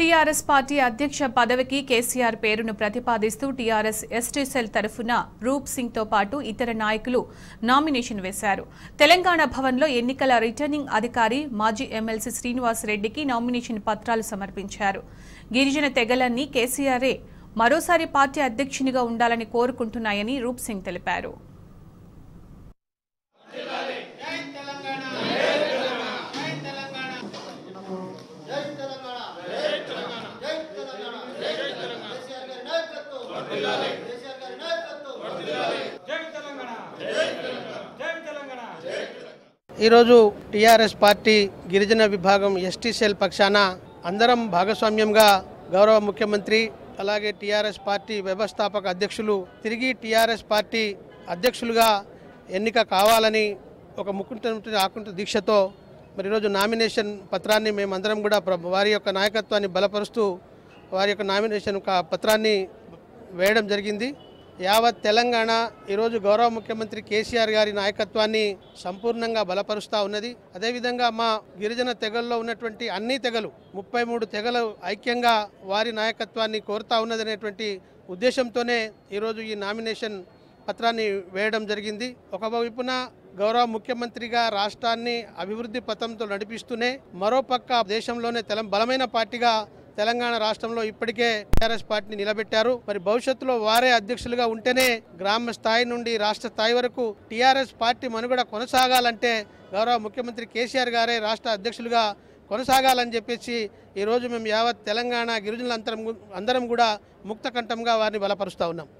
TRS party అధ్యక్ష పదవికి కేసీఆర్ పేరును ప్రతిపాదిస్తూ టీఆర్ఎస్ ఎస్టీ సెల్ తరఫున రూప్ సింగ్ తో పాటు ఇతర నాయకులు నామినేషన్ వేశారు తెలంగాణ భవన్లో ఎన్నికల రిటర్నింగ్ అధికారి మాజీ ఎమ్మెల్సీ శ్రీనివాస్ రెడ్డికి నామినేషన్ పత్రాలు సమర్పించారు గిరిజన తెగలన్నీ కేసీఆరే మరోసారి పార్టీ అధ్యక్షునిగా ఉండాలని కోరుకుంటున్నాయని రూప్ సింగ్ తెలిపారు ఈరోజు టీఆర్ఎస్ పార్టీ గిరిజన విభాగం ఎస్టీ సెల్ పక్షాన అందరం భాగస్వామ్యంగా గౌరవ ముఖ్యమంత్రి అలాగే టీఆర్ఎస్ పార్టీ వ్యవస్థాపక అధ్యక్షులు తిరిగి టీఆర్ఎస్ పార్టీ అధ్యక్షులుగా ఎన్నిక కావాలని ఒక ముఖ్యమంత్రి ఆకుంఠ దీక్షతో మరి ఈరోజు నామినేషన్ పత్రాన్ని మేమందరం కూడా వారి యొక్క నాయకత్వాన్ని బలపరుస్తూ వారి యొక్క నామినేషన్ పత్రాన్ని వేయడం జరిగింది యావత్ తెలంగాణ ఈరోజు గౌరవ ముఖ్యమంత్రి కేసీఆర్ గారి నాయకత్వాన్ని సంపూర్ణంగా బలపరుస్తూ ఉన్నది అదేవిధంగా మా గిరిజన తెగల్లో ఉన్నటువంటి అన్ని తెగలు ముప్పై మూడు తెగలు ఐక్యంగా వారి నాయకత్వాన్ని కోరుతా ఉన్నదనేటువంటి ఉద్దేశంతోనే ఈరోజు ఈ నామినేషన్ పత్రాన్ని వేయడం జరిగింది ఒకవైపున గౌరవ ముఖ్యమంత్రిగా రాష్ట్రాన్ని అభివృద్ధి పథంతో నడిపిస్తూనే మరోపక్క దేశంలోనే తెలం బలమైన పార్టీగా తెలంగాణ రాష్ట్రంలో ఇప్పటికే టీఆర్ఎస్ పార్టీని నిలబెట్టారు మరి భవిష్యత్తులో వారే అధ్యక్షులుగా ఉంటేనే గ్రామ స్థాయి నుండి రాష్ట్ర స్థాయి వరకు టీఆర్ఎస్ పార్టీ మనుగడ కొనసాగాలంటే గౌరవ ముఖ్యమంత్రి కేసీఆర్ గారే రాష్ట్ర అధ్యక్షులుగా కొనసాగాలని చెప్పేసి ఈరోజు మేము యావత్ తెలంగాణ గిరిజనుల అందరం కూడా ముక్తకంఠంగా వారిని బలపరుస్తూ ఉన్నాం